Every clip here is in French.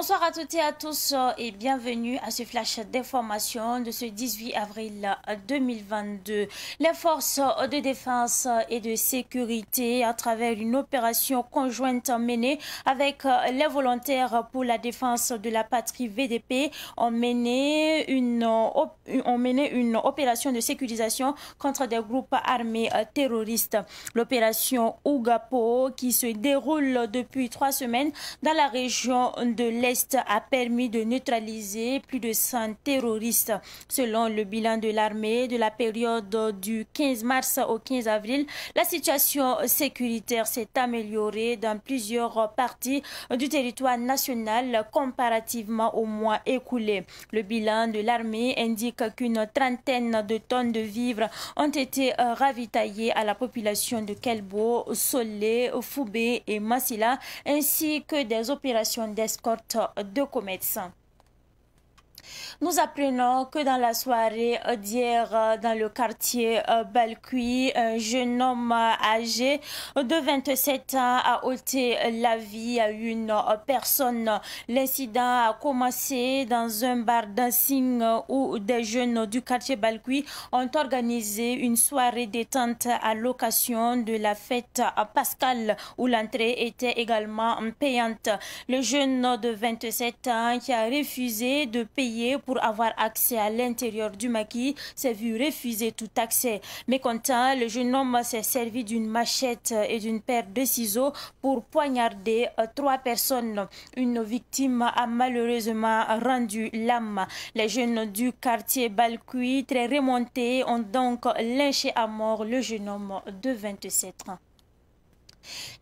Bonsoir à toutes et à tous euh, et bienvenue à ce flash d'information de ce 18 avril 2022. Euh, les forces euh, de défense et de sécurité à travers une opération conjointe menée avec les volontaires pour la défense de la patrie VDP ont mené une, opération de sécurisation contre des groupes armés terroristes. L'opération Ougapo qui se déroule depuis trois semaines dans la région de l'Est a permis de neutraliser plus de 100 terroristes. Selon le bilan de l'armée de la période du 15 mars au 15 avril, la situation sécuritaire s'est améliorée dans plusieurs parties du territoire national comparativement au mois écoulé. Le bilan de l'armée indique qu'une trentaine de tonnes de vivres ont été ravitaillées à la population de Kelbo, Solé, Foubé et Massila, ainsi que des opérations d'escorte deux comédiens. Nous apprenons que dans la soirée euh, d'hier, euh, dans le quartier euh, Balcuy, un jeune homme âgé de 27 ans a ôté la vie à une personne. L'incident a commencé dans un bar dancing où des jeunes du quartier Balcuy ont organisé une soirée détente à l'occasion de la fête à Pascal où l'entrée était également payante. Le jeune de 27 ans qui a refusé de payer pour pour avoir accès à l'intérieur du maquis s'est vu refuser tout accès. Mécontent, le jeune homme s'est servi d'une machette et d'une paire de ciseaux pour poignarder euh, trois personnes. Une victime a malheureusement rendu l'âme. Les jeunes du quartier Balcuit, très remontés, ont donc lynché à mort le jeune homme de 27 ans.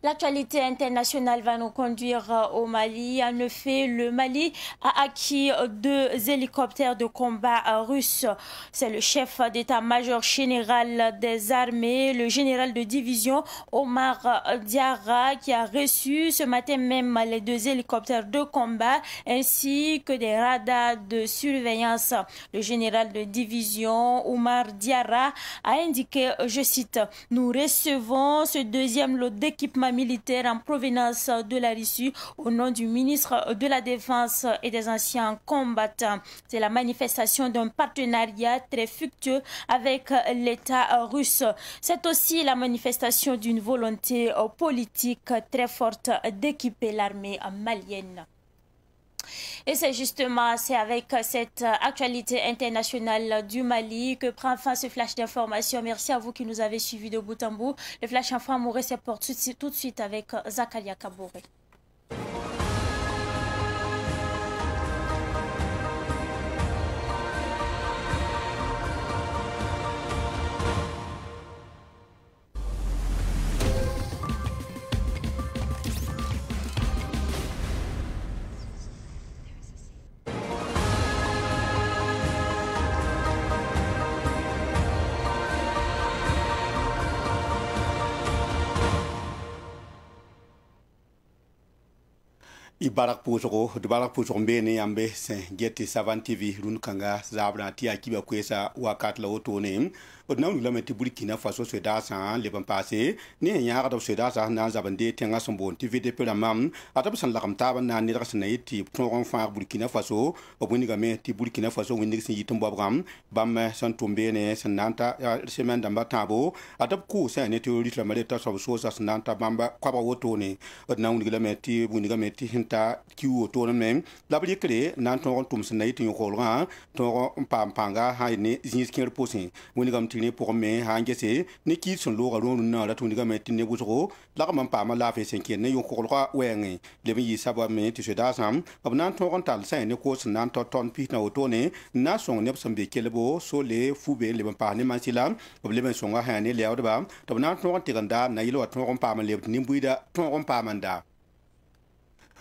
L'actualité internationale va nous conduire euh, au Mali. En effet, le Mali a acquis euh, deux hélicoptères de combat euh, russes. C'est le chef d'état-major général des armées, le général de division Omar Diarra, qui a reçu ce matin même les deux hélicoptères de combat ainsi que des radars de surveillance. Le général de division Omar Diarra a indiqué, je cite, Nous recevons ce deuxième lot équipement militaire en provenance de la Russie au nom du ministre de la Défense et des anciens combattants. C'est la manifestation d'un partenariat très fructueux avec l'État russe. C'est aussi la manifestation d'une volonté politique très forte d'équiper l'armée malienne. Et c'est justement, c'est avec euh, cette euh, actualité internationale du Mali que prend fin ce flash d'information. Merci à vous qui nous avez suivis de bout en bout. Le flash info amoureux se porte tout de suite avec euh, Zakaria Kabouré. i barak pʋʋsgo d barak pʋʋsg n beene yãmbe sẽn get tɩ savan tv rũnd kãnga zaabrã tɩ yaa kibã koeesa wakat la wotone d na n rulame tɩ burkina faso soedaasã leb n paase ne n yãagd b soedaasã sẽn na n zab dee tẽngã sẽn boond tɩ vdp rãmbã a tɩ b sẽn lagem taab n na n nedg sẽn na yɩ tɩ tõog n fãag burkina faso b wingame tɩ burkina faso wĩndg sẽn yit n baoogã bãmb sẽn tʋm beene sẽn na n ta semaine dãmbã tãabo a tɩ b kʋʋsã ne tɩ rɩt rãmbã reb soab soosa sẽn na n ta bãmba koabg wotone d na n wilgrame tɩ wingame tɩ ta kiwo toor me la b rɩkre na n tõog n tʋms na yɩ tɩ yõkoolgã tõog n paam pãnga sã ne zĩig-kẽer pʋsẽ wingame tɩ rẽ pʋgẽ me sã n gese ne kiid sẽn looga rõor nina ra tũudgame tɩ ne wʋsgo lagm n paama laafɩ sẽn kẽer ne yõ-koolga wɛɛngẽ leb n yɩ sabame tɩ sodaasãm b na n tõog n tall sã ne koos sẽn na n ta tõnd pis na wotone n na n sõng neb sẽn be kelbo sole fube leb n paas ne mansɩla b leb n sõnga sã ne lɛoodba tɩ b na n tõog n tɩg n da na yɩl wa tõog n paam n leb tɩ nin-buiidã tõog n paam n da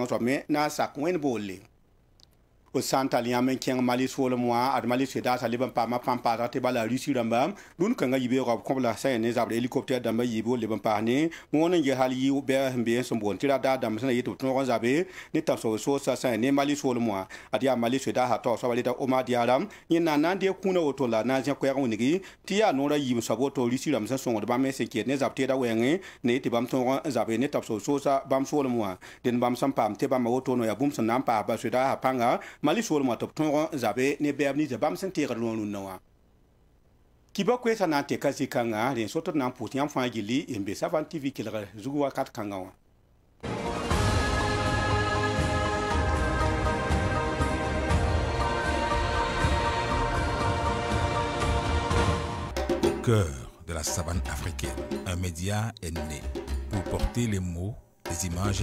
zãng soab me na n sak wẽnd boole fo sã n yãmb n kẽng malis foolem wã ad malis fe leb n paama pãn paasg tɩ bala a rusi rãmba dũn kãngã yibe yaoab kõb la ne zabd helikoptɛr dãmbã yiibo leb n paas ne wõn n ges hal yɩ bɛɛs n been sẽn boond tɩ ra daa dãmb sẽn na yetɩ b tõog n zabe ne tãm sob soosa sã ne malis foolem wã ad yaa malis fe daasa taoog soaba leta omad na n deeg kũunã woto la na n zẽ koɛɛg wing tɩ yaa noorã yiim soab woto rusi rãmb sẽn sõngd bãmb sẽn keed ne zab teeda wɛɛngẽ ne tɩ bãmb tõog n zabe ne tãm sob soosa bãmb soolem wã dẽnd bãmb sẽn paam tɩ bãmba woto no yaa bũmb sẽn na n paas ba soe pãnga mali soolmã tɩ b tõog zabe ne bɛɛb ninsã bãmb sẽn teegd lõ rũndã wã kiba koɛɛsã na n tɩka zi-kãngã rẽ so tv Cœur de la savane africaine, un média est né pour porter les mots, les images.